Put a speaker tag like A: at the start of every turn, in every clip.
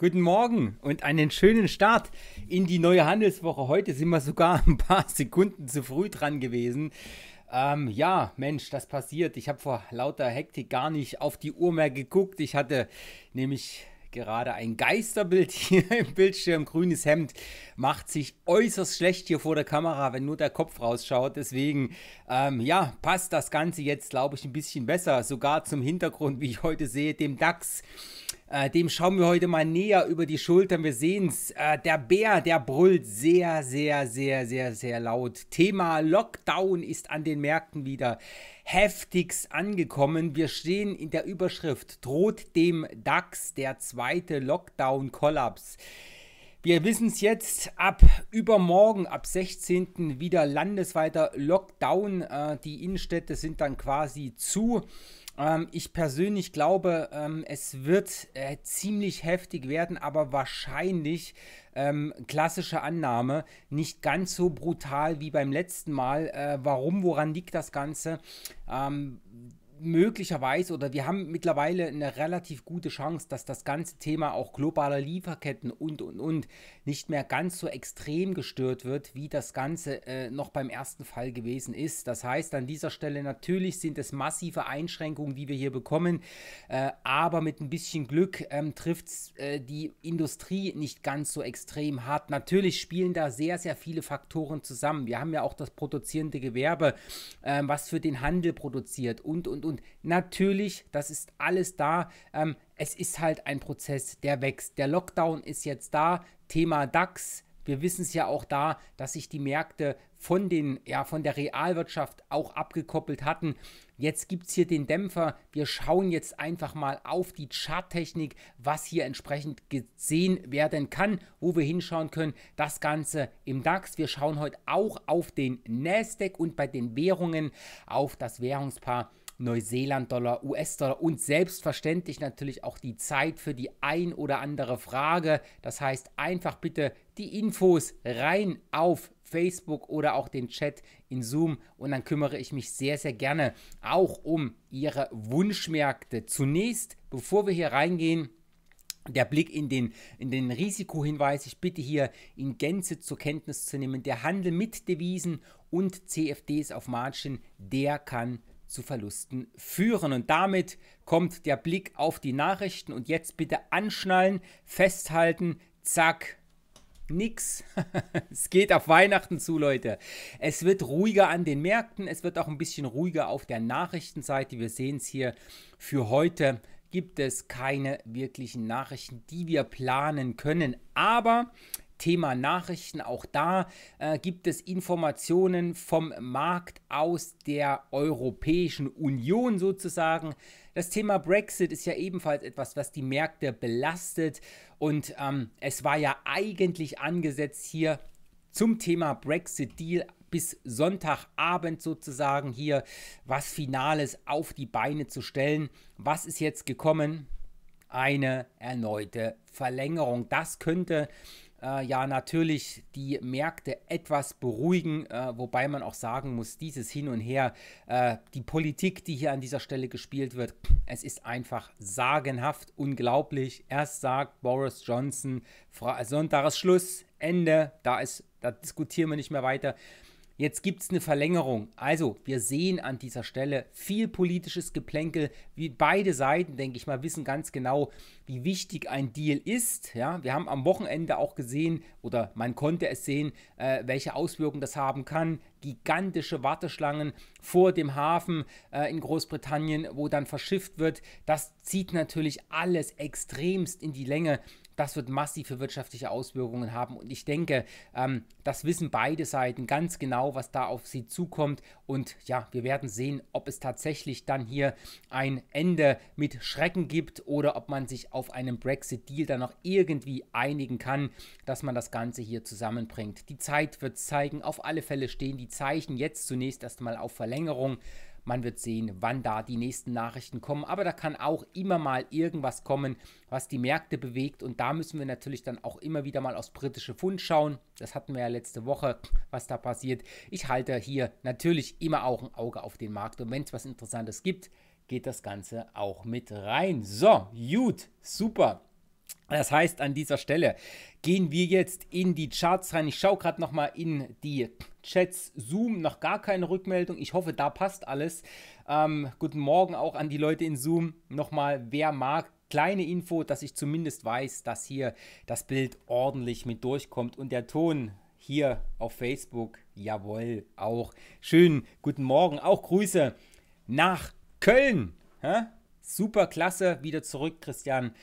A: Guten Morgen und einen schönen Start in die neue Handelswoche. Heute sind wir sogar ein paar Sekunden zu früh dran gewesen. Ähm, ja, Mensch, das passiert. Ich habe vor lauter Hektik gar nicht auf die Uhr mehr geguckt. Ich hatte nämlich gerade ein Geisterbild hier im Bildschirm. Grünes Hemd macht sich äußerst schlecht hier vor der Kamera, wenn nur der Kopf rausschaut. Deswegen, ähm, ja, passt das Ganze jetzt, glaube ich, ein bisschen besser. Sogar zum Hintergrund, wie ich heute sehe, dem DAX. Äh, dem schauen wir heute mal näher über die Schultern. Wir sehen es. Äh, der Bär, der brüllt sehr, sehr, sehr, sehr, sehr laut. Thema Lockdown ist an den Märkten wieder heftigst angekommen. Wir stehen in der Überschrift: droht dem DAX der zweite Lockdown-Kollaps. Wir wissen es jetzt ab übermorgen, ab 16. wieder landesweiter Lockdown. Äh, die Innenstädte sind dann quasi zu. Ähm, ich persönlich glaube, ähm, es wird äh, ziemlich heftig werden, aber wahrscheinlich ähm, klassische Annahme, nicht ganz so brutal wie beim letzten Mal. Äh, warum, woran liegt das Ganze? Ähm, möglicherweise oder wir haben mittlerweile eine relativ gute Chance, dass das ganze Thema auch globaler Lieferketten und und und nicht mehr ganz so extrem gestört wird, wie das Ganze äh, noch beim ersten Fall gewesen ist. Das heißt, an dieser Stelle natürlich sind es massive Einschränkungen, die wir hier bekommen, äh, aber mit ein bisschen Glück ähm, trifft es äh, die Industrie nicht ganz so extrem hart. Natürlich spielen da sehr, sehr viele Faktoren zusammen. Wir haben ja auch das produzierende Gewerbe, äh, was für den Handel produziert und, und, und. Natürlich, das ist alles da. Ähm, es ist halt ein Prozess, der wächst. Der Lockdown ist jetzt da. Thema DAX. Wir wissen es ja auch da, dass sich die Märkte von, den, ja, von der Realwirtschaft auch abgekoppelt hatten. Jetzt gibt es hier den Dämpfer. Wir schauen jetzt einfach mal auf die Charttechnik, was hier entsprechend gesehen werden kann, wo wir hinschauen können. Das Ganze im DAX. Wir schauen heute auch auf den NASDAQ und bei den Währungen auf das Währungspaar Neuseeland-Dollar, US-Dollar und selbstverständlich natürlich auch die Zeit für die ein oder andere Frage. Das heißt, einfach bitte die Infos rein auf Facebook oder auch den Chat in Zoom und dann kümmere ich mich sehr, sehr gerne auch um Ihre Wunschmärkte. Zunächst, bevor wir hier reingehen, der Blick in den, in den Risikohinweis, ich bitte hier in Gänze zur Kenntnis zu nehmen, der Handel mit Devisen und CFDs auf Margin, der kann zu Verlusten führen. Und damit kommt der Blick auf die Nachrichten. Und jetzt bitte anschnallen, festhalten, zack, nix. es geht auf Weihnachten zu, Leute. Es wird ruhiger an den Märkten, es wird auch ein bisschen ruhiger auf der Nachrichtenseite. Wir sehen es hier für heute. Gibt es keine wirklichen Nachrichten, die wir planen können. Aber Thema Nachrichten. Auch da äh, gibt es Informationen vom Markt aus der Europäischen Union sozusagen. Das Thema Brexit ist ja ebenfalls etwas, was die Märkte belastet. Und ähm, es war ja eigentlich angesetzt hier zum Thema Brexit-Deal bis Sonntagabend sozusagen hier was Finales auf die Beine zu stellen. Was ist jetzt gekommen? Eine erneute Verlängerung. Das könnte äh, ja natürlich die Märkte etwas beruhigen, äh, wobei man auch sagen muss, dieses Hin und Her, äh, die Politik, die hier an dieser Stelle gespielt wird, es ist einfach sagenhaft unglaublich. Erst sagt Boris Johnson, Sonntag ist Schluss, Ende, da, ist, da diskutieren wir nicht mehr weiter. Jetzt gibt es eine Verlängerung. Also, wir sehen an dieser Stelle viel politisches Geplänkel. Wie beide Seiten, denke ich mal, wissen ganz genau, wie wichtig ein Deal ist. Ja, wir haben am Wochenende auch gesehen, oder man konnte es sehen, äh, welche Auswirkungen das haben kann. Gigantische Warteschlangen vor dem Hafen äh, in Großbritannien, wo dann verschifft wird. Das zieht natürlich alles extremst in die Länge das wird massive wirtschaftliche Auswirkungen haben. Und ich denke, ähm, das wissen beide Seiten ganz genau, was da auf sie zukommt. Und ja, wir werden sehen, ob es tatsächlich dann hier ein Ende mit Schrecken gibt oder ob man sich auf einen Brexit-Deal dann noch irgendwie einigen kann, dass man das Ganze hier zusammenbringt. Die Zeit wird zeigen. Auf alle Fälle stehen die Zeichen jetzt zunächst erstmal auf Verlängerung. Man wird sehen, wann da die nächsten Nachrichten kommen. Aber da kann auch immer mal irgendwas kommen, was die Märkte bewegt. Und da müssen wir natürlich dann auch immer wieder mal aufs britische Fund schauen. Das hatten wir ja letzte Woche, was da passiert. Ich halte hier natürlich immer auch ein Auge auf den Markt. Und wenn es was Interessantes gibt, geht das Ganze auch mit rein. So, gut, super. Das heißt, an dieser Stelle gehen wir jetzt in die Charts rein. Ich schaue gerade nochmal in die Chats. Zoom, noch gar keine Rückmeldung. Ich hoffe, da passt alles. Ähm, guten Morgen auch an die Leute in Zoom. Nochmal, wer mag, kleine Info, dass ich zumindest weiß, dass hier das Bild ordentlich mit durchkommt und der Ton hier auf Facebook, jawohl, auch. Schön, guten Morgen, auch Grüße nach Köln. Ha? Super klasse, wieder zurück, Christian.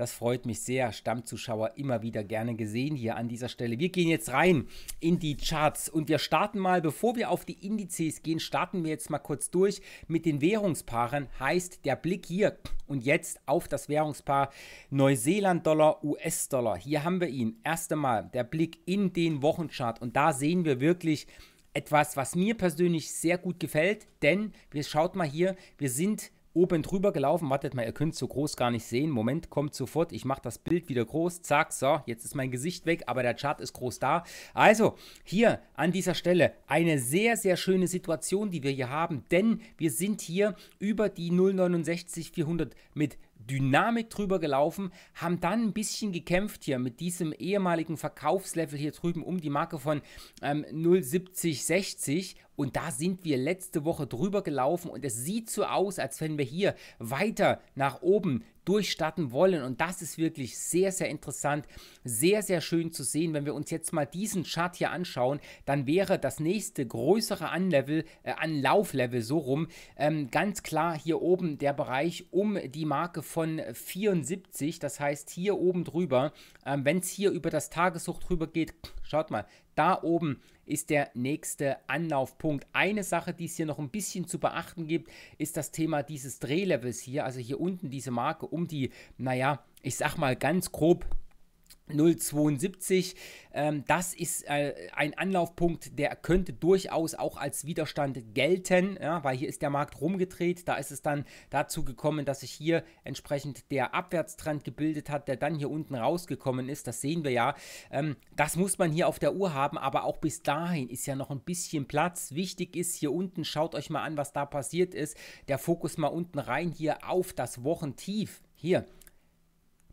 A: Das freut mich sehr. Stammzuschauer immer wieder gerne gesehen hier an dieser Stelle. Wir gehen jetzt rein in die Charts und wir starten mal, bevor wir auf die Indizes gehen, starten wir jetzt mal kurz durch mit den Währungspaaren. Heißt der Blick hier und jetzt auf das Währungspaar Neuseeland-Dollar, US-Dollar. Hier haben wir ihn. Erst einmal der Blick in den Wochenchart und da sehen wir wirklich, etwas, was mir persönlich sehr gut gefällt, denn wir schaut mal hier, wir sind oben drüber gelaufen. Wartet mal, ihr könnt so groß gar nicht sehen. Moment, kommt sofort. Ich mache das Bild wieder groß. Zack, so, jetzt ist mein Gesicht weg, aber der Chart ist groß da. Also, hier an dieser Stelle eine sehr, sehr schöne Situation, die wir hier haben, denn wir sind hier über die 0,69-400 mit Dynamik drüber gelaufen, haben dann ein bisschen gekämpft hier mit diesem ehemaligen Verkaufslevel hier drüben um die Marke von ähm, 0,7060 und da sind wir letzte Woche drüber gelaufen und es sieht so aus, als wenn wir hier weiter nach oben durchstarten wollen. Und das ist wirklich sehr, sehr interessant, sehr, sehr schön zu sehen. Wenn wir uns jetzt mal diesen Chart hier anschauen, dann wäre das nächste größere Anlevel, äh, Anlauflevel so rum, ähm, ganz klar hier oben der Bereich um die Marke von 74. Das heißt, hier oben drüber, ähm, wenn es hier über das Tageshoch drüber geht, schaut mal, da oben ist der nächste Anlaufpunkt. Eine Sache, die es hier noch ein bisschen zu beachten gibt, ist das Thema dieses Drehlevels hier, also hier unten diese Marke um die, naja, ich sag mal ganz grob 0,72. Ähm, das ist äh, ein Anlaufpunkt, der könnte durchaus auch als Widerstand gelten, ja, weil hier ist der Markt rumgedreht. Da ist es dann dazu gekommen, dass sich hier entsprechend der Abwärtstrend gebildet hat, der dann hier unten rausgekommen ist. Das sehen wir ja. Ähm, das muss man hier auf der Uhr haben, aber auch bis dahin ist ja noch ein bisschen Platz. Wichtig ist hier unten, schaut euch mal an, was da passiert ist. Der Fokus mal unten rein hier auf das Wochentief. Hier,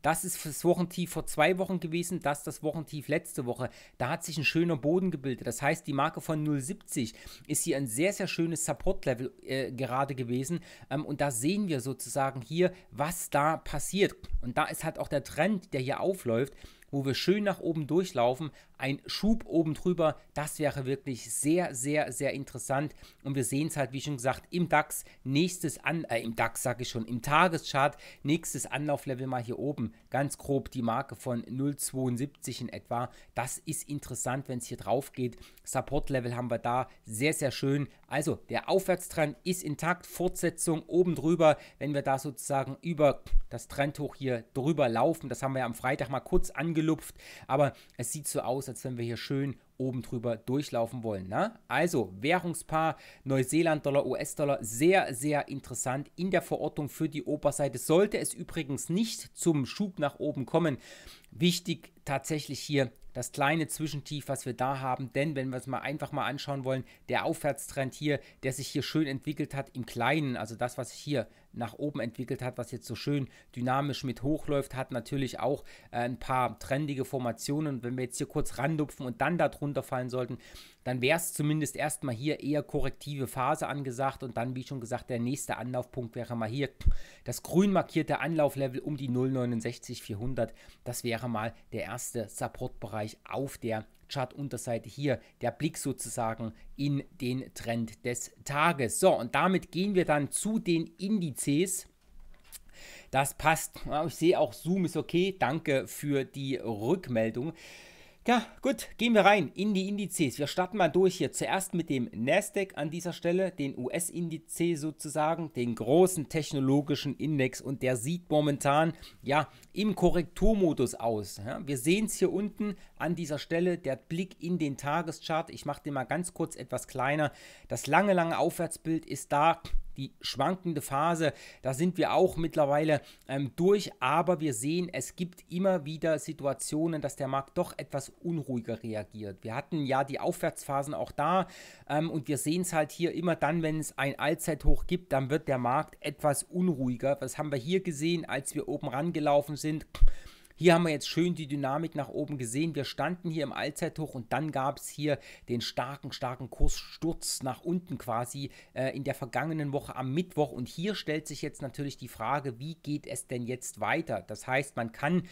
A: das ist das Wochentief vor zwei Wochen gewesen, das ist das Wochentief letzte Woche. Da hat sich ein schöner Boden gebildet. Das heißt, die Marke von 0,70 ist hier ein sehr, sehr schönes Support-Level äh, gerade gewesen. Ähm, und da sehen wir sozusagen hier, was da passiert. Und da ist halt auch der Trend, der hier aufläuft wo wir schön nach oben durchlaufen, ein Schub oben drüber. Das wäre wirklich sehr, sehr, sehr interessant. Und wir sehen es halt, wie schon gesagt, im DAX nächstes an, äh, im DAX sage ich schon, im Tageschart nächstes Anlauflevel mal hier oben. Ganz grob die Marke von 0,72 in etwa. Das ist interessant, wenn es hier drauf geht. Supportlevel haben wir da sehr, sehr schön. Also der Aufwärtstrend ist intakt. Fortsetzung oben drüber, wenn wir da sozusagen über das Trendhoch hier drüber laufen. Das haben wir ja am Freitag mal kurz angelupft, aber es sieht so aus, aus, als wenn wir hier schön oben drüber durchlaufen wollen. Ne? Also Währungspaar Neuseeland-Dollar, US-Dollar, sehr, sehr interessant in der Verortung für die Oberseite. Sollte es übrigens nicht zum Schub nach oben kommen, wichtig tatsächlich hier das kleine Zwischentief, was wir da haben. Denn wenn wir es mal einfach mal anschauen wollen, der Aufwärtstrend hier, der sich hier schön entwickelt hat im Kleinen, also das, was ich hier nach oben entwickelt hat, was jetzt so schön dynamisch mit hochläuft, hat natürlich auch äh, ein paar trendige Formationen. Und wenn wir jetzt hier kurz randupfen und dann darunter fallen sollten, dann wäre es zumindest erstmal hier eher korrektive Phase angesagt und dann, wie schon gesagt, der nächste Anlaufpunkt wäre mal hier das grün markierte Anlauflevel um die 0,69 400. Das wäre mal der erste Supportbereich auf der Chartunterseite hier der Blick sozusagen in den Trend des Tages. So, und damit gehen wir dann zu den Indizes. Das passt. Ich sehe auch Zoom ist okay. Danke für die Rückmeldung. Ja, gut, gehen wir rein in die Indizes. Wir starten mal durch hier. Zuerst mit dem Nasdaq an dieser Stelle, den US-Indiz sozusagen, den großen technologischen Index und der sieht momentan ja im Korrekturmodus aus. Ja, wir sehen es hier unten an dieser Stelle der Blick in den Tageschart. Ich mache den mal ganz kurz etwas kleiner. Das lange, lange Aufwärtsbild ist da die schwankende Phase, da sind wir auch mittlerweile ähm, durch, aber wir sehen, es gibt immer wieder Situationen, dass der Markt doch etwas unruhiger reagiert. Wir hatten ja die Aufwärtsphasen auch da ähm, und wir sehen es halt hier immer dann, wenn es ein Allzeithoch gibt, dann wird der Markt etwas unruhiger. Das haben wir hier gesehen, als wir oben rangelaufen sind. Hier haben wir jetzt schön die Dynamik nach oben gesehen. Wir standen hier im Allzeithoch und dann gab es hier den starken, starken Kurssturz nach unten quasi äh, in der vergangenen Woche am Mittwoch. Und hier stellt sich jetzt natürlich die Frage, wie geht es denn jetzt weiter? Das heißt, man kann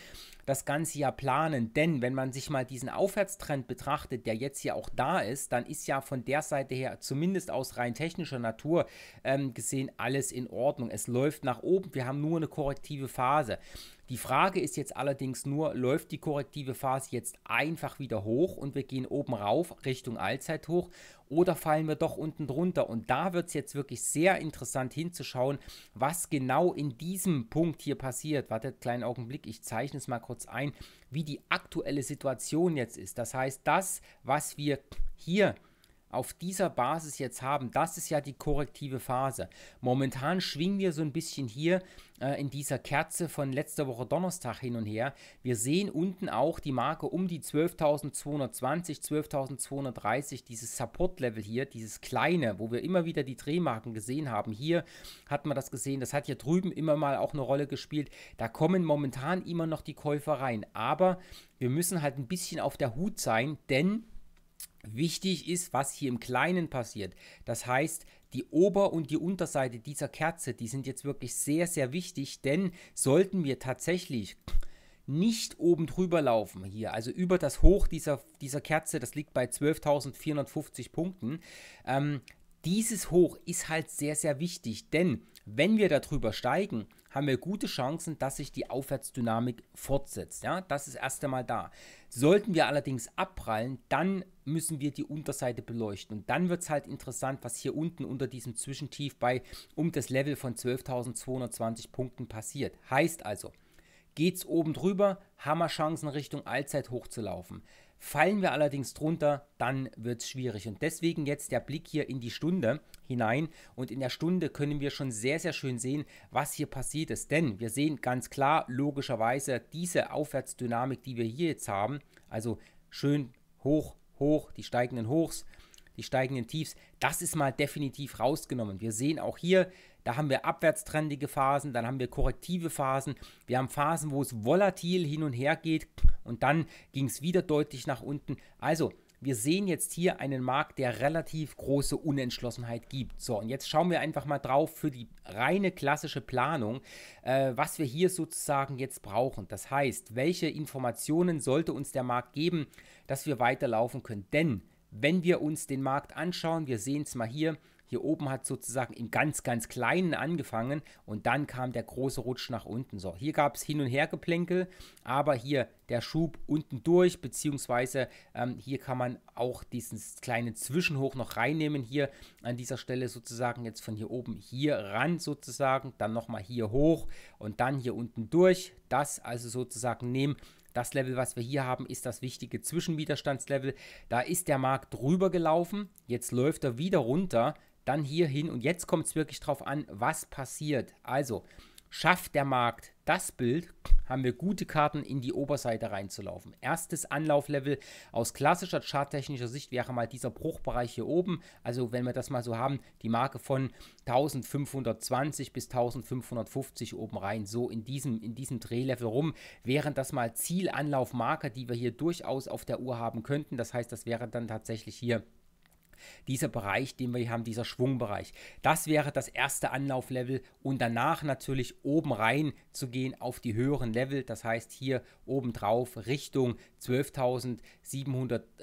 A: das Ganze ja planen, denn wenn man sich mal diesen Aufwärtstrend betrachtet, der jetzt hier auch da ist, dann ist ja von der Seite her zumindest aus rein technischer Natur ähm, gesehen alles in Ordnung. Es läuft nach oben, wir haben nur eine korrektive Phase. Die Frage ist jetzt allerdings nur, läuft die korrektive Phase jetzt einfach wieder hoch und wir gehen oben rauf Richtung Allzeithoch oder fallen wir doch unten drunter? Und da wird es jetzt wirklich sehr interessant hinzuschauen, was genau in diesem Punkt hier passiert. Wartet, einen kleinen Augenblick, ich zeichne es mal kurz ein, wie die aktuelle Situation jetzt ist. Das heißt, das, was wir hier auf dieser Basis jetzt haben, das ist ja die korrektive Phase. Momentan schwingen wir so ein bisschen hier äh, in dieser Kerze von letzter Woche Donnerstag hin und her. Wir sehen unten auch die Marke um die 12.220, 12.230, dieses Support-Level hier, dieses kleine, wo wir immer wieder die Drehmarken gesehen haben. Hier hat man das gesehen, das hat hier drüben immer mal auch eine Rolle gespielt. Da kommen momentan immer noch die Käufer rein. Aber wir müssen halt ein bisschen auf der Hut sein, denn Wichtig ist, was hier im Kleinen passiert. Das heißt, die Ober- und die Unterseite dieser Kerze, die sind jetzt wirklich sehr, sehr wichtig, denn sollten wir tatsächlich nicht oben drüber laufen hier, also über das Hoch dieser, dieser Kerze, das liegt bei 12.450 Punkten, ähm, dieses Hoch ist halt sehr, sehr wichtig, denn wenn wir darüber steigen, haben wir gute Chancen, dass sich die Aufwärtsdynamik fortsetzt. Ja, das ist erst einmal da. Sollten wir allerdings abprallen, dann müssen wir die Unterseite beleuchten. Und dann wird es halt interessant, was hier unten unter diesem Zwischentief bei um das Level von 12.220 Punkten passiert. Heißt also, geht es oben drüber, haben wir Chancen Richtung Allzeit hochzulaufen. Fallen wir allerdings drunter, dann wird es schwierig. Und deswegen jetzt der Blick hier in die Stunde hinein. Und in der Stunde können wir schon sehr, sehr schön sehen, was hier passiert ist. Denn wir sehen ganz klar, logischerweise, diese Aufwärtsdynamik, die wir hier jetzt haben, also schön hoch, hoch, die steigenden Hochs, die steigenden Tiefs, das ist mal definitiv rausgenommen. Wir sehen auch hier, da haben wir abwärtstrendige Phasen, dann haben wir korrektive Phasen, wir haben Phasen, wo es volatil hin und her geht und dann ging es wieder deutlich nach unten. Also wir sehen jetzt hier einen Markt, der relativ große Unentschlossenheit gibt. So, und jetzt schauen wir einfach mal drauf für die reine klassische Planung, äh, was wir hier sozusagen jetzt brauchen. Das heißt, welche Informationen sollte uns der Markt geben, dass wir weiterlaufen können? Denn wenn wir uns den Markt anschauen, wir sehen es mal hier, hier oben hat sozusagen im ganz, ganz Kleinen angefangen und dann kam der große Rutsch nach unten. So, hier gab es hin und her Geplänkel, aber hier der Schub unten durch, beziehungsweise ähm, hier kann man auch diesen kleinen Zwischenhoch noch reinnehmen. Hier an dieser Stelle sozusagen jetzt von hier oben hier ran sozusagen, dann nochmal hier hoch und dann hier unten durch. Das also sozusagen nehmen. Das Level, was wir hier haben, ist das wichtige Zwischenwiderstandslevel. Da ist der Markt drüber gelaufen. Jetzt läuft er wieder runter dann hier hin Und jetzt kommt es wirklich drauf an, was passiert. Also, schafft der Markt das Bild, haben wir gute Karten, in die Oberseite reinzulaufen. Erstes Anlauflevel aus klassischer charttechnischer Sicht wäre mal dieser Bruchbereich hier oben. Also wenn wir das mal so haben, die Marke von 1520 bis 1550 oben rein, so in diesem, in diesem Drehlevel rum, wären das mal Zielanlaufmarker, die wir hier durchaus auf der Uhr haben könnten. Das heißt, das wäre dann tatsächlich hier dieser Bereich, den wir hier haben, dieser Schwungbereich. Das wäre das erste Anlauflevel und danach natürlich oben rein zu gehen auf die höheren Level. Das heißt hier oben drauf Richtung 12.673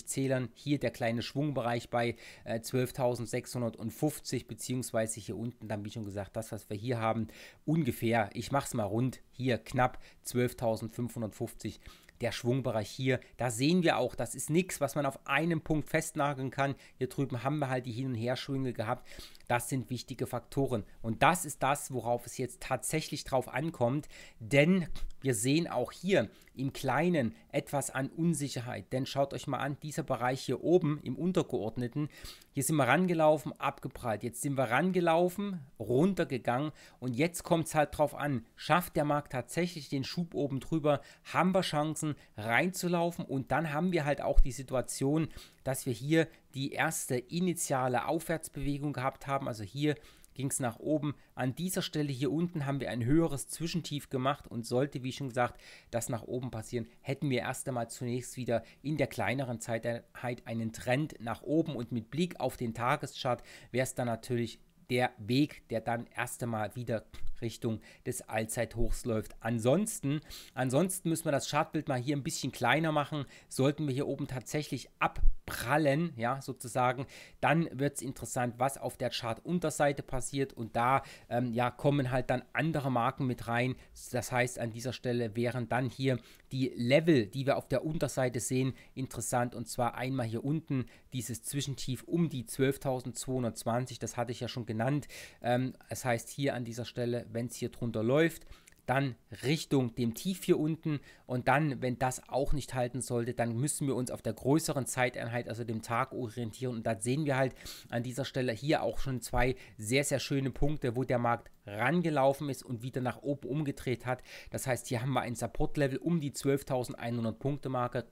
A: äh, Zählern. Hier der kleine Schwungbereich bei 12.650 äh, beziehungsweise hier unten dann wie schon gesagt, das was wir hier haben, ungefähr, ich mache es mal rund, hier knapp 12.550 der Schwungbereich hier, da sehen wir auch, das ist nichts, was man auf einem Punkt festnageln kann. Hier drüben haben wir halt die Hin- und Herschwinge gehabt. Das sind wichtige Faktoren. Und das ist das, worauf es jetzt tatsächlich drauf ankommt. Denn wir sehen auch hier im Kleinen etwas an Unsicherheit. Denn schaut euch mal an, dieser Bereich hier oben im Untergeordneten, hier sind wir rangelaufen, abgeprallt. Jetzt sind wir rangelaufen, runtergegangen und jetzt kommt es halt drauf an. Schafft der Markt tatsächlich den Schub oben drüber? Haben wir Chancen reinzulaufen? Und dann haben wir halt auch die Situation, dass wir hier die erste initiale Aufwärtsbewegung gehabt haben. Also hier ging es nach oben. An dieser Stelle hier unten haben wir ein höheres Zwischentief gemacht und sollte, wie schon gesagt, das nach oben passieren, hätten wir erst einmal zunächst wieder in der kleineren Zeiteinheit einen Trend nach oben und mit Blick auf den Tageschart wäre es dann natürlich der Weg, der dann erst einmal wieder Richtung des Allzeithochs läuft. Ansonsten, ansonsten müssen wir das Chartbild mal hier ein bisschen kleiner machen. Sollten wir hier oben tatsächlich ab prallen, ja, sozusagen, dann wird es interessant, was auf der Chart-Unterseite passiert und da, ähm, ja, kommen halt dann andere Marken mit rein. Das heißt, an dieser Stelle wären dann hier die Level, die wir auf der Unterseite sehen, interessant und zwar einmal hier unten dieses Zwischentief um die 12.220, das hatte ich ja schon genannt. Ähm, das heißt, hier an dieser Stelle, wenn es hier drunter läuft, dann Richtung dem Tief hier unten und dann, wenn das auch nicht halten sollte, dann müssen wir uns auf der größeren Zeiteinheit, also dem Tag orientieren und da sehen wir halt an dieser Stelle hier auch schon zwei sehr, sehr schöne Punkte, wo der Markt rangelaufen ist und wieder nach oben umgedreht hat. Das heißt, hier haben wir ein Support-Level um die 12.100 Punkte-Marke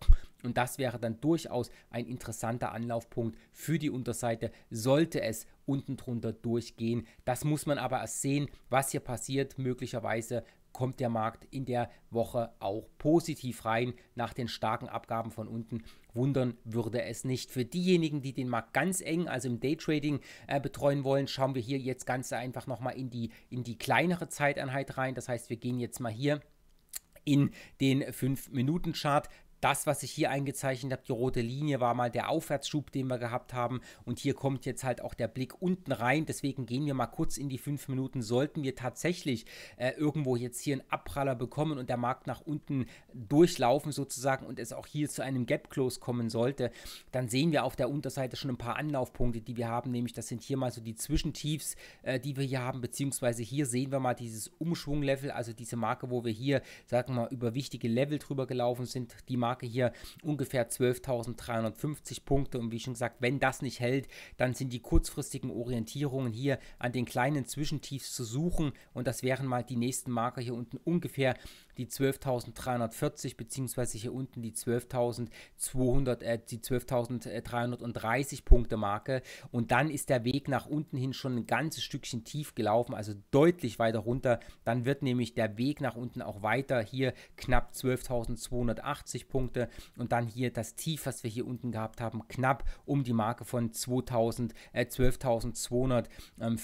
A: und das wäre dann durchaus ein interessanter Anlaufpunkt für die Unterseite, sollte es unten drunter durchgehen. Das muss man aber erst sehen, was hier passiert. Möglicherweise kommt der Markt in der Woche auch positiv rein nach den starken Abgaben von unten. Wundern würde es nicht. Für diejenigen, die den Markt ganz eng, also im Daytrading äh, betreuen wollen, schauen wir hier jetzt ganz einfach nochmal in die, in die kleinere Zeiteinheit rein. Das heißt, wir gehen jetzt mal hier in den 5-Minuten-Chart das, was ich hier eingezeichnet habe, die rote Linie war mal der Aufwärtsschub, den wir gehabt haben. Und hier kommt jetzt halt auch der Blick unten rein. Deswegen gehen wir mal kurz in die fünf Minuten. Sollten wir tatsächlich äh, irgendwo jetzt hier einen Abpraller bekommen und der Markt nach unten durchlaufen sozusagen und es auch hier zu einem Gap-Close kommen sollte, dann sehen wir auf der Unterseite schon ein paar Anlaufpunkte, die wir haben. Nämlich das sind hier mal so die Zwischentiefs, äh, die wir hier haben. Beziehungsweise hier sehen wir mal dieses Umschwung-Level, also diese Marke, wo wir hier, sagen wir mal, über wichtige Level drüber gelaufen sind. Die Marke Marke hier ungefähr 12.350 Punkte. Und wie schon gesagt, wenn das nicht hält, dann sind die kurzfristigen Orientierungen hier an den kleinen Zwischentiefs zu suchen. Und das wären mal die nächsten Marker hier unten ungefähr die 12.340 beziehungsweise hier unten die 12.200, äh, die 12.330 Punkte Marke. Und dann ist der Weg nach unten hin schon ein ganzes Stückchen tief gelaufen, also deutlich weiter runter. Dann wird nämlich der Weg nach unten auch weiter hier knapp 12.280 Punkte. Punkte und dann hier das Tief, was wir hier unten gehabt haben, knapp um die Marke von 12.235 äh,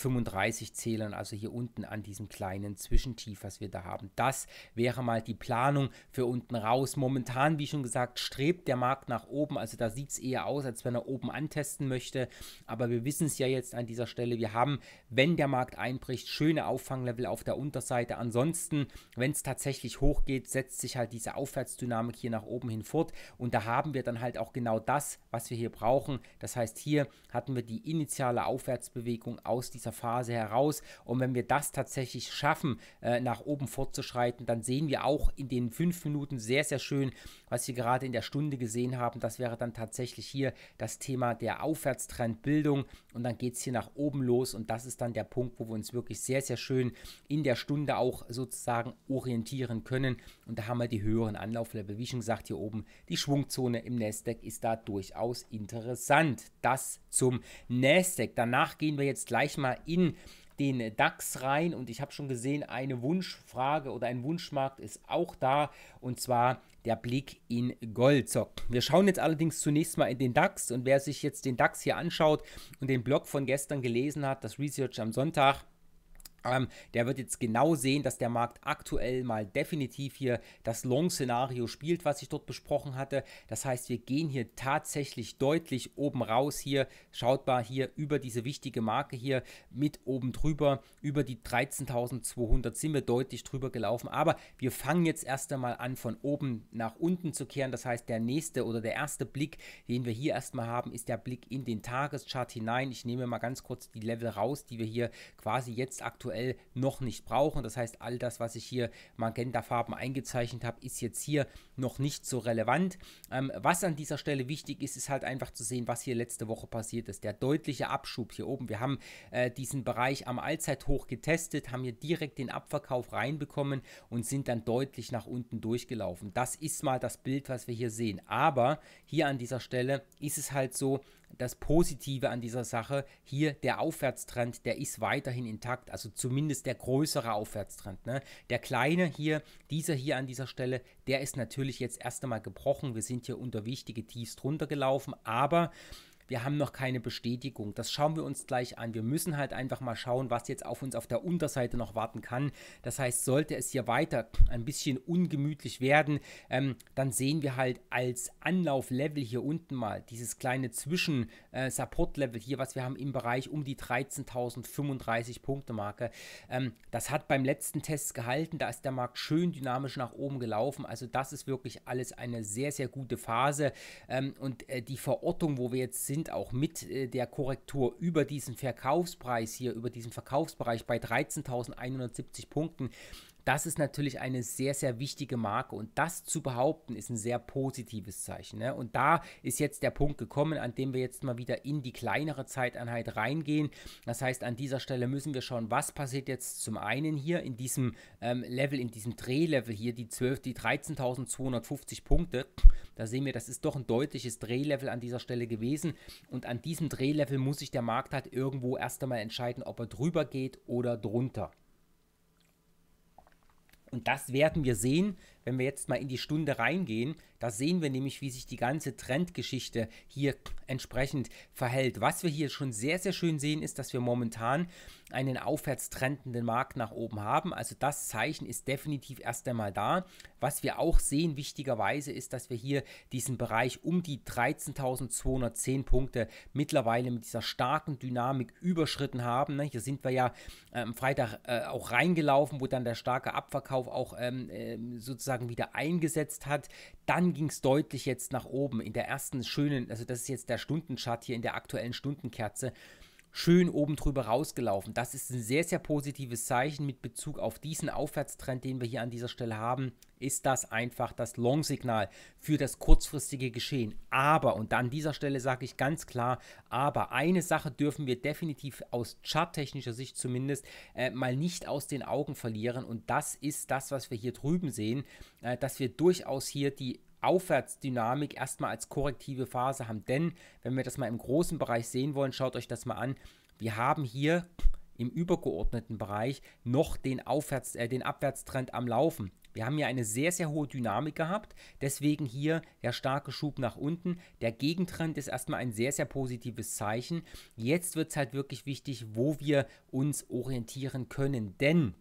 A: Zählern, also hier unten an diesem kleinen Zwischentief, was wir da haben. Das wäre mal die Planung für unten raus. Momentan, wie schon gesagt, strebt der Markt nach oben, also da sieht es eher aus, als wenn er oben antesten möchte, aber wir wissen es ja jetzt an dieser Stelle, wir haben, wenn der Markt einbricht, schöne Auffanglevel auf der Unterseite, ansonsten, wenn es tatsächlich hochgeht, setzt sich halt diese Aufwärtsdynamik hier nach oben oben hin fort. Und da haben wir dann halt auch genau das, was wir hier brauchen. Das heißt, hier hatten wir die initiale Aufwärtsbewegung aus dieser Phase heraus. Und wenn wir das tatsächlich schaffen, äh, nach oben fortzuschreiten, dann sehen wir auch in den fünf Minuten sehr, sehr schön, was wir gerade in der Stunde gesehen haben. Das wäre dann tatsächlich hier das Thema der Aufwärtstrendbildung. Und dann geht es hier nach oben los. Und das ist dann der Punkt, wo wir uns wirklich sehr, sehr schön in der Stunde auch sozusagen orientieren können. Und da haben wir die höheren Anlauflevel. Wie schon gesagt, hier hier oben, die Schwungzone im Nasdaq ist da durchaus interessant. Das zum Nasdaq. Danach gehen wir jetzt gleich mal in den DAX rein und ich habe schon gesehen, eine Wunschfrage oder ein Wunschmarkt ist auch da und zwar der Blick in Gold. So, wir schauen jetzt allerdings zunächst mal in den DAX und wer sich jetzt den DAX hier anschaut und den Blog von gestern gelesen hat, das Research am Sonntag, ähm, der wird jetzt genau sehen, dass der Markt aktuell mal definitiv hier das Long-Szenario spielt, was ich dort besprochen hatte. Das heißt, wir gehen hier tatsächlich deutlich oben raus hier. Schaut mal hier über diese wichtige Marke hier mit oben drüber. Über die 13.200 sind wir deutlich drüber gelaufen. Aber wir fangen jetzt erst einmal an, von oben nach unten zu kehren. Das heißt, der nächste oder der erste Blick, den wir hier erstmal haben, ist der Blick in den Tageschart hinein. Ich nehme mal ganz kurz die Level raus, die wir hier quasi jetzt aktuell aktuell noch nicht brauchen. Das heißt, all das, was ich hier magentafarben eingezeichnet habe, ist jetzt hier noch nicht so relevant. Ähm, was an dieser Stelle wichtig ist, ist halt einfach zu sehen, was hier letzte Woche passiert ist. Der deutliche Abschub hier oben. Wir haben äh, diesen Bereich am Allzeithoch getestet, haben hier direkt den Abverkauf reinbekommen und sind dann deutlich nach unten durchgelaufen. Das ist mal das Bild, was wir hier sehen. Aber hier an dieser Stelle ist es halt so, das Positive an dieser Sache, hier der Aufwärtstrend, der ist weiterhin intakt, also zumindest der größere Aufwärtstrend. Ne? Der kleine hier, dieser hier an dieser Stelle, der ist natürlich jetzt erst einmal gebrochen. Wir sind hier unter wichtige Tiefs drunter gelaufen, aber wir haben noch keine Bestätigung. Das schauen wir uns gleich an. Wir müssen halt einfach mal schauen, was jetzt auf uns auf der Unterseite noch warten kann. Das heißt, sollte es hier weiter ein bisschen ungemütlich werden, ähm, dann sehen wir halt als Anlauflevel hier unten mal dieses kleine Zwischen-Support-Level äh, hier, was wir haben im Bereich um die 13.035 Punkte-Marke. Ähm, das hat beim letzten Test gehalten. Da ist der Markt schön dynamisch nach oben gelaufen. Also das ist wirklich alles eine sehr, sehr gute Phase. Ähm, und äh, die Verortung, wo wir jetzt sind, sind auch mit äh, der Korrektur über diesen Verkaufspreis hier, über diesen Verkaufsbereich bei 13.170 Punkten das ist natürlich eine sehr, sehr wichtige Marke und das zu behaupten ist ein sehr positives Zeichen. Ne? Und da ist jetzt der Punkt gekommen, an dem wir jetzt mal wieder in die kleinere Zeiteinheit reingehen. Das heißt, an dieser Stelle müssen wir schauen, was passiert jetzt zum einen hier in diesem ähm, Level, in diesem Drehlevel hier, die die 13.250 Punkte. Da sehen wir, das ist doch ein deutliches Drehlevel an dieser Stelle gewesen. Und an diesem Drehlevel muss sich der Markt halt irgendwo erst einmal entscheiden, ob er drüber geht oder drunter. Und das werden wir sehen, wenn wir jetzt mal in die Stunde reingehen, da sehen wir nämlich, wie sich die ganze Trendgeschichte hier entsprechend verhält. Was wir hier schon sehr, sehr schön sehen, ist, dass wir momentan einen aufwärts trendenden Markt nach oben haben. Also das Zeichen ist definitiv erst einmal da. Was wir auch sehen, wichtigerweise, ist, dass wir hier diesen Bereich um die 13.210 Punkte mittlerweile mit dieser starken Dynamik überschritten haben. Ne, hier sind wir ja am ähm, Freitag äh, auch reingelaufen, wo dann der starke Abverkauf auch ähm, äh, sozusagen sozusagen wieder eingesetzt hat, dann ging es deutlich jetzt nach oben in der ersten schönen, also das ist jetzt der Stundenchart hier in der aktuellen Stundenkerze, schön oben drüber rausgelaufen. Das ist ein sehr, sehr positives Zeichen mit Bezug auf diesen Aufwärtstrend, den wir hier an dieser Stelle haben, ist das einfach das Long-Signal für das kurzfristige Geschehen. Aber, und an dieser Stelle sage ich ganz klar, aber eine Sache dürfen wir definitiv aus charttechnischer Sicht zumindest äh, mal nicht aus den Augen verlieren. Und das ist das, was wir hier drüben sehen, äh, dass wir durchaus hier die Aufwärtsdynamik erstmal als korrektive Phase haben. Denn wenn wir das mal im großen Bereich sehen wollen, schaut euch das mal an. Wir haben hier im übergeordneten Bereich noch den, Aufwärts, äh, den Abwärtstrend am Laufen. Wir haben hier eine sehr, sehr hohe Dynamik gehabt. Deswegen hier der starke Schub nach unten. Der Gegentrend ist erstmal ein sehr, sehr positives Zeichen. Jetzt wird es halt wirklich wichtig, wo wir uns orientieren können. Denn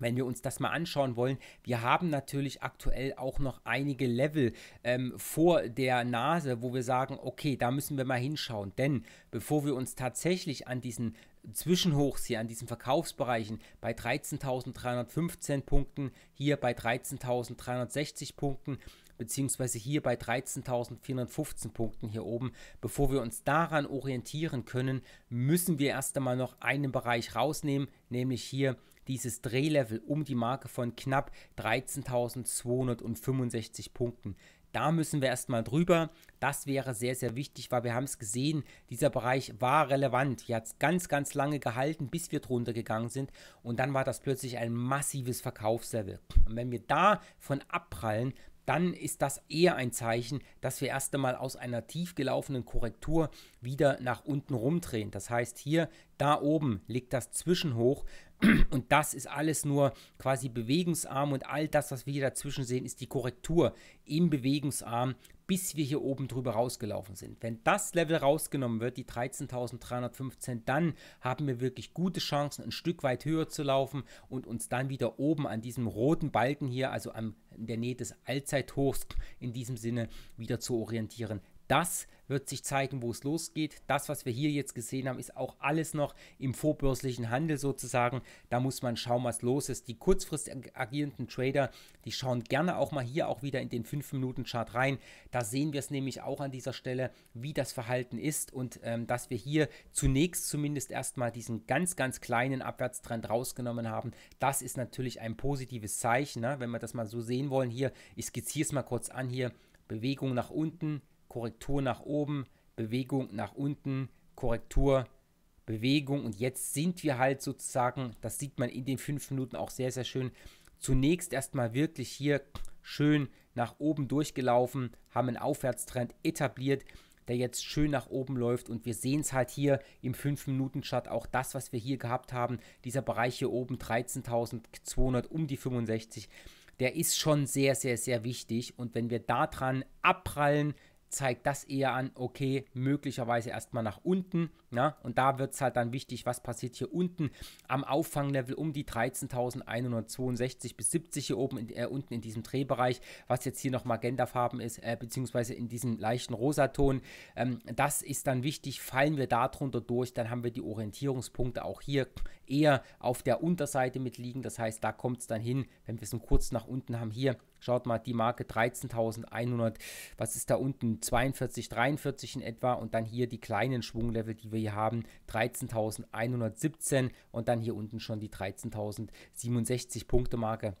A: wenn wir uns das mal anschauen wollen, wir haben natürlich aktuell auch noch einige Level ähm, vor der Nase, wo wir sagen, okay, da müssen wir mal hinschauen. Denn bevor wir uns tatsächlich an diesen Zwischenhochs hier, an diesen Verkaufsbereichen bei 13.315 Punkten, hier bei 13.360 Punkten, beziehungsweise hier bei 13.415 Punkten hier oben. Bevor wir uns daran orientieren können, müssen wir erst einmal noch einen Bereich rausnehmen, nämlich hier dieses Drehlevel um die Marke von knapp 13.265 Punkten. Da müssen wir erstmal drüber. Das wäre sehr, sehr wichtig, weil wir haben es gesehen, dieser Bereich war relevant. Hier hat es ganz, ganz lange gehalten, bis wir drunter gegangen sind. Und dann war das plötzlich ein massives Verkaufslevel. Und wenn wir davon abprallen, dann ist das eher ein Zeichen, dass wir erst einmal aus einer tief gelaufenen Korrektur wieder nach unten rumdrehen. Das heißt, hier, da oben liegt das Zwischenhoch und das ist alles nur quasi Bewegungsarm und all das, was wir hier dazwischen sehen, ist die Korrektur im Bewegungsarm, bis wir hier oben drüber rausgelaufen sind. Wenn das Level rausgenommen wird, die 13.315, dann haben wir wirklich gute Chancen, ein Stück weit höher zu laufen und uns dann wieder oben an diesem roten Balken hier, also am, in der Nähe des Allzeithochs in diesem Sinne, wieder zu orientieren. Das wird sich zeigen, wo es losgeht. Das, was wir hier jetzt gesehen haben, ist auch alles noch im vorbörslichen Handel sozusagen. Da muss man schauen, was los ist. Die kurzfristig agierenden Trader, die schauen gerne auch mal hier auch wieder in den 5-Minuten-Chart rein. Da sehen wir es nämlich auch an dieser Stelle, wie das Verhalten ist und ähm, dass wir hier zunächst zumindest erstmal diesen ganz, ganz kleinen Abwärtstrend rausgenommen haben. Das ist natürlich ein positives Zeichen, ne? wenn wir das mal so sehen wollen. Hier, ich skizziere es mal kurz an hier. Bewegung nach unten, Korrektur nach oben, Bewegung nach unten, Korrektur, Bewegung. Und jetzt sind wir halt sozusagen, das sieht man in den fünf Minuten auch sehr, sehr schön, zunächst erstmal wirklich hier schön nach oben durchgelaufen, haben einen Aufwärtstrend etabliert, der jetzt schön nach oben läuft. Und wir sehen es halt hier im 5-Minuten-Chart, auch das, was wir hier gehabt haben, dieser Bereich hier oben 13.200 um die 65, der ist schon sehr, sehr, sehr wichtig. Und wenn wir daran abprallen, zeigt das eher an, okay, möglicherweise erstmal nach unten. Ja, und da wird es halt dann wichtig, was passiert hier unten am Auffanglevel um die 13.162 bis 70 hier oben, in, äh, unten in diesem Drehbereich, was jetzt hier noch Magentafarben ist, äh, beziehungsweise in diesem leichten Rosaton. Ähm, das ist dann wichtig, fallen wir darunter durch, dann haben wir die Orientierungspunkte auch hier eher auf der Unterseite mit liegen. Das heißt, da kommt es dann hin, wenn wir es kurz nach unten haben, hier Schaut mal, die Marke 13.100, was ist da unten? 42, 43 in etwa und dann hier die kleinen Schwunglevel, die wir hier haben, 13.117 und dann hier unten schon die 13.067 Punkte Marke.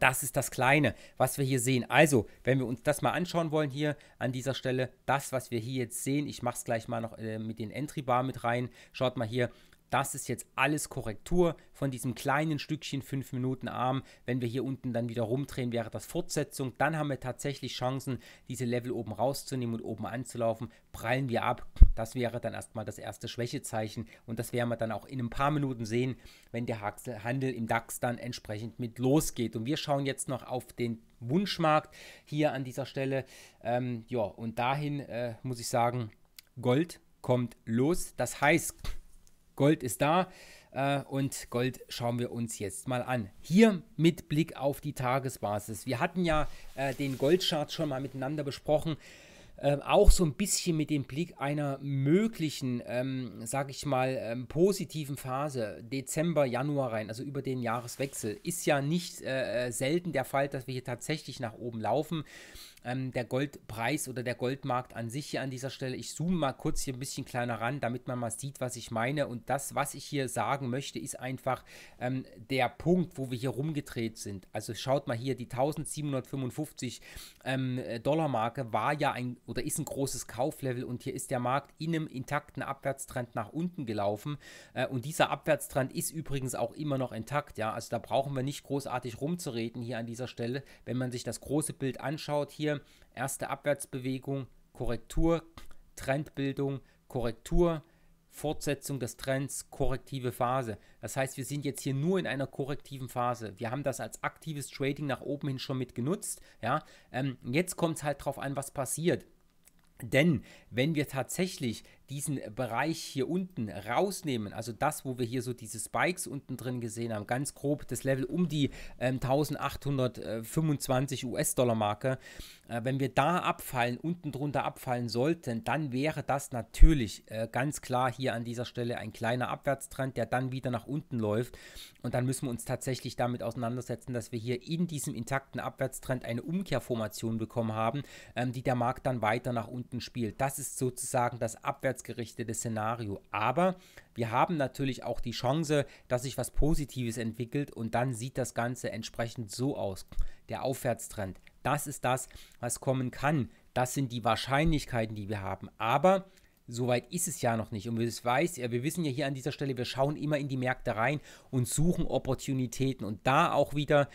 A: Das ist das Kleine, was wir hier sehen. Also, wenn wir uns das mal anschauen wollen hier an dieser Stelle, das, was wir hier jetzt sehen, ich mache es gleich mal noch äh, mit den Entry-Bar mit rein. Schaut mal hier, das ist jetzt alles Korrektur von diesem kleinen Stückchen 5 Minuten Arm. Wenn wir hier unten dann wieder rumdrehen, wäre das Fortsetzung. Dann haben wir tatsächlich Chancen, diese Level oben rauszunehmen und oben anzulaufen. Prallen wir ab. Das wäre dann erstmal das erste Schwächezeichen. Und das werden wir dann auch in ein paar Minuten sehen, wenn der Handel im DAX dann entsprechend mit losgeht. Und wir schauen jetzt noch auf den Wunschmarkt hier an dieser Stelle. Ähm, ja, und dahin äh, muss ich sagen, Gold kommt los. Das heißt, Gold ist da äh, und Gold schauen wir uns jetzt mal an. Hier mit Blick auf die Tagesbasis. Wir hatten ja äh, den Goldchart schon mal miteinander besprochen. Äh, auch so ein bisschen mit dem Blick einer möglichen, ähm, sag ich mal, ähm, positiven Phase, Dezember, Januar rein, also über den Jahreswechsel, ist ja nicht äh, äh selten der Fall, dass wir hier tatsächlich nach oben laufen ähm, der Goldpreis oder der Goldmarkt an sich hier an dieser Stelle. Ich zoome mal kurz hier ein bisschen kleiner ran, damit man mal sieht, was ich meine. Und das, was ich hier sagen möchte, ist einfach ähm, der Punkt, wo wir hier rumgedreht sind. Also schaut mal hier, die 1755 ähm, Dollar Marke war ja ein oder ist ein großes Kauflevel und hier ist der Markt in einem intakten Abwärtstrend nach unten gelaufen. Äh, und dieser Abwärtstrend ist übrigens auch immer noch intakt. Ja, also da brauchen wir nicht großartig rumzureden hier an dieser Stelle. Wenn man sich das große Bild anschaut hier, erste Abwärtsbewegung, Korrektur, Trendbildung, Korrektur, Fortsetzung des Trends, korrektive Phase. Das heißt, wir sind jetzt hier nur in einer korrektiven Phase. Wir haben das als aktives Trading nach oben hin schon mit genutzt. Ja? Ähm, jetzt kommt es halt darauf an, was passiert. Denn wenn wir tatsächlich diesen Bereich hier unten rausnehmen, also das, wo wir hier so diese Spikes unten drin gesehen haben, ganz grob das Level um die ähm, 1825 US-Dollar-Marke, äh, wenn wir da abfallen, unten drunter abfallen sollten, dann wäre das natürlich äh, ganz klar hier an dieser Stelle ein kleiner Abwärtstrend, der dann wieder nach unten läuft und dann müssen wir uns tatsächlich damit auseinandersetzen, dass wir hier in diesem intakten Abwärtstrend eine Umkehrformation bekommen haben, ähm, die der Markt dann weiter nach unten spielt. Das ist sozusagen das Abwärts zukunftsgerichtetes Szenario. Aber wir haben natürlich auch die Chance, dass sich was Positives entwickelt und dann sieht das Ganze entsprechend so aus. Der Aufwärtstrend. Das ist das, was kommen kann. Das sind die Wahrscheinlichkeiten, die wir haben. Aber Soweit ist es ja noch nicht. Und weiß, wir wissen ja hier an dieser Stelle, wir schauen immer in die Märkte rein und suchen Opportunitäten. Und da auch wieder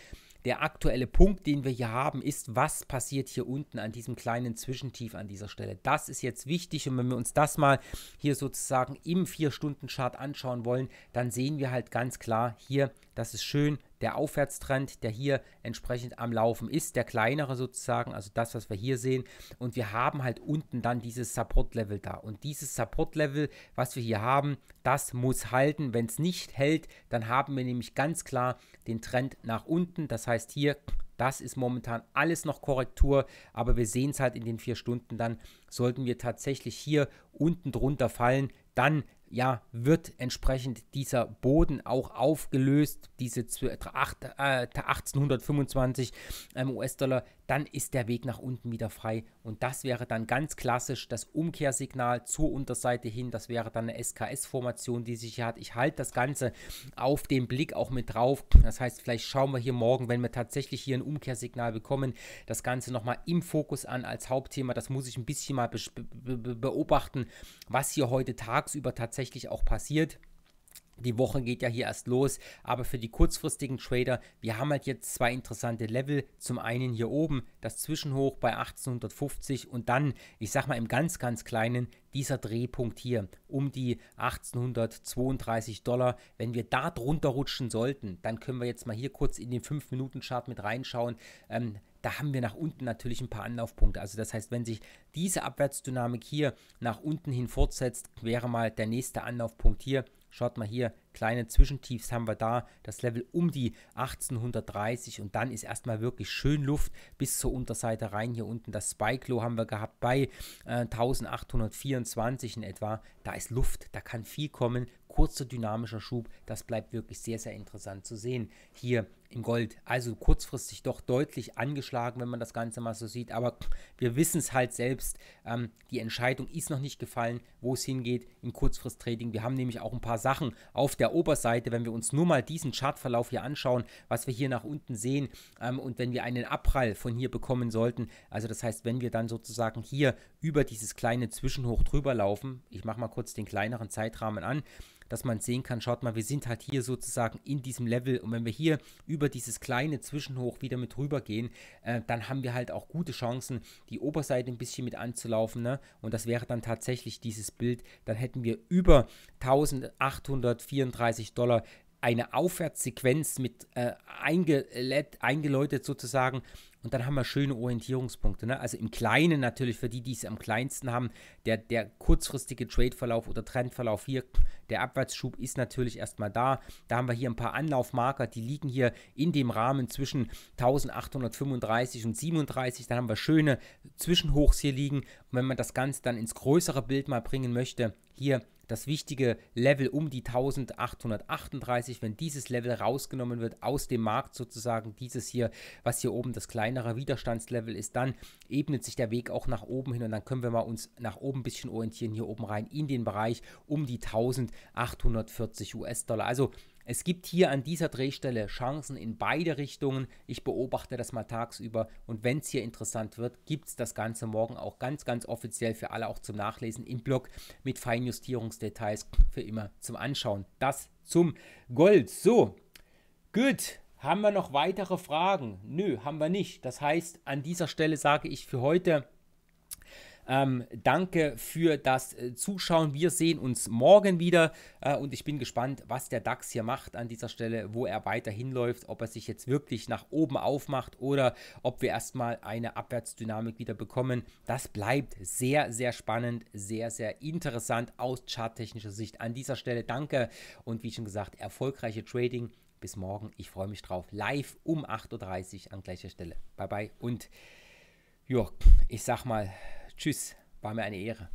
A: der aktuelle Punkt, den wir hier haben, ist, was passiert hier unten an diesem kleinen Zwischentief an dieser Stelle. Das ist jetzt wichtig und wenn wir uns das mal hier sozusagen im 4-Stunden-Chart anschauen wollen, dann sehen wir halt ganz klar, hier das ist schön. Der Aufwärtstrend, der hier entsprechend am Laufen ist, der kleinere sozusagen, also das, was wir hier sehen. Und wir haben halt unten dann dieses Support-Level da. Und dieses Support-Level, was wir hier haben, das muss halten. Wenn es nicht hält, dann haben wir nämlich ganz klar den Trend nach unten. Das heißt hier das ist momentan alles noch Korrektur, aber wir sehen es halt in den vier Stunden dann. Sollten wir tatsächlich hier unten drunter fallen, dann ja, wird entsprechend dieser Boden auch aufgelöst, diese 8, äh, 1825 ähm, US-Dollar, dann ist der Weg nach unten wieder frei. Und das wäre dann ganz klassisch das Umkehrsignal zur Unterseite hin. Das wäre dann eine SKS-Formation, die sich hier hat. Ich halte das Ganze auf den Blick auch mit drauf. Das heißt, vielleicht schauen wir hier morgen, wenn wir tatsächlich hier ein Umkehrsignal bekommen, das Ganze nochmal im Fokus an als Hauptthema. Das muss ich ein bisschen mal be be beobachten, was hier heute tagsüber tatsächlich tatsächlich auch passiert. Die Woche geht ja hier erst los, aber für die kurzfristigen Trader, wir haben halt jetzt zwei interessante Level. Zum einen hier oben das Zwischenhoch bei 1850 und dann, ich sag mal im ganz, ganz kleinen, dieser Drehpunkt hier um die 1832 Dollar. Wenn wir da drunter rutschen sollten, dann können wir jetzt mal hier kurz in den 5-Minuten-Chart mit reinschauen. Ähm, da haben wir nach unten natürlich ein paar Anlaufpunkte. Also das heißt, wenn sich diese Abwärtsdynamik hier nach unten hin fortsetzt, wäre mal der nächste Anlaufpunkt hier Schaut mal hier, kleine Zwischentiefs haben wir da, das Level um die 1830 und dann ist erstmal wirklich schön Luft bis zur Unterseite rein. Hier unten das Spike-Low haben wir gehabt bei äh, 1824 in etwa. Da ist Luft, da kann viel kommen, kurzer dynamischer Schub, das bleibt wirklich sehr, sehr interessant zu sehen. Hier in Gold, also kurzfristig doch deutlich angeschlagen, wenn man das Ganze mal so sieht, aber wir wissen es halt selbst, ähm, die Entscheidung ist noch nicht gefallen, wo es hingeht im Kurzfrist-Trading. Wir haben nämlich auch ein paar Sachen auf der Oberseite, wenn wir uns nur mal diesen Chartverlauf hier anschauen, was wir hier nach unten sehen ähm, und wenn wir einen Abprall von hier bekommen sollten, also das heißt, wenn wir dann sozusagen hier über dieses kleine Zwischenhoch drüber laufen, ich mache mal kurz den kleineren Zeitrahmen an, dass man sehen kann, schaut mal, wir sind halt hier sozusagen in diesem Level und wenn wir hier über dieses kleine Zwischenhoch wieder mit rübergehen, äh, dann haben wir halt auch gute Chancen, die Oberseite ein bisschen mit anzulaufen ne? und das wäre dann tatsächlich dieses Bild, dann hätten wir über 1834 Dollar eine Aufwärtssequenz mit äh, eingeläutet sozusagen und dann haben wir schöne Orientierungspunkte. Ne? Also im Kleinen natürlich, für die, die es am kleinsten haben, der, der kurzfristige Tradeverlauf oder Trendverlauf hier, der Abwärtsschub ist natürlich erstmal da. Da haben wir hier ein paar Anlaufmarker, die liegen hier in dem Rahmen zwischen 1835 und 37. Dann haben wir schöne Zwischenhochs hier liegen. Und wenn man das Ganze dann ins größere Bild mal bringen möchte, hier das wichtige Level um die 1838, wenn dieses Level rausgenommen wird aus dem Markt sozusagen, dieses hier, was hier oben das kleinere Widerstandslevel ist, dann ebnet sich der Weg auch nach oben hin und dann können wir mal uns nach oben ein bisschen orientieren, hier oben rein in den Bereich um die 1840 US-Dollar. Also es gibt hier an dieser Drehstelle Chancen in beide Richtungen. Ich beobachte das mal tagsüber und wenn es hier interessant wird, gibt es das Ganze morgen auch ganz, ganz offiziell für alle auch zum Nachlesen im Blog mit Feinjustierungsdetails für immer zum Anschauen. Das zum Gold. So, gut. Haben wir noch weitere Fragen? Nö, haben wir nicht. Das heißt, an dieser Stelle sage ich für heute ähm, danke für das äh, Zuschauen. Wir sehen uns morgen wieder äh, und ich bin gespannt, was der DAX hier macht an dieser Stelle, wo er weiterhin läuft, ob er sich jetzt wirklich nach oben aufmacht oder ob wir erstmal eine Abwärtsdynamik wieder bekommen. Das bleibt sehr, sehr spannend, sehr, sehr interessant aus charttechnischer Sicht. An dieser Stelle danke und wie schon gesagt, erfolgreiche Trading. Bis morgen. Ich freue mich drauf. Live um 8.30 Uhr an gleicher Stelle. Bye bye. Und ja, ich sag mal, Tschüss, war mir eine Ehre.